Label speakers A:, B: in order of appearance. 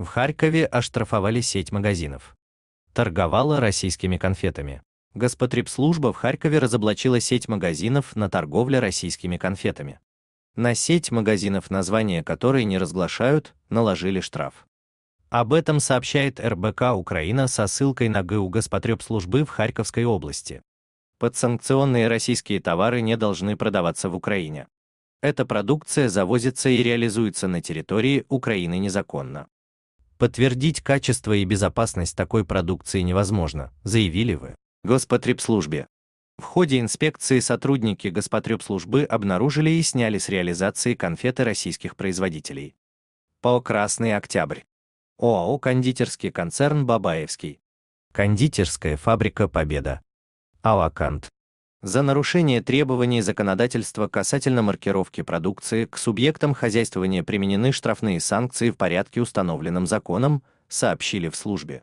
A: В Харькове оштрафовали сеть магазинов. Торговала российскими конфетами. Госпотребслужба в Харькове разоблачила сеть магазинов на торговле российскими конфетами. На сеть магазинов, название которой не разглашают, наложили штраф. Об этом сообщает РБК Украина со ссылкой на ГУ Госпотребслужбы в Харьковской области. Подсанкционные российские товары не должны продаваться в Украине. Эта продукция завозится и реализуется на территории Украины незаконно. Подтвердить качество и безопасность такой продукции невозможно, заявили вы. Госпотребслужбе. В ходе инспекции сотрудники Госпотребслужбы обнаружили и сняли с реализации конфеты российских производителей. ПАО «Красный Октябрь». ОАО «Кондитерский концерн Бабаевский». Кондитерская фабрика «Победа». Алакант за нарушение требований законодательства касательно маркировки продукции к субъектам хозяйствования применены штрафные санкции в порядке, установленном законом, сообщили в службе.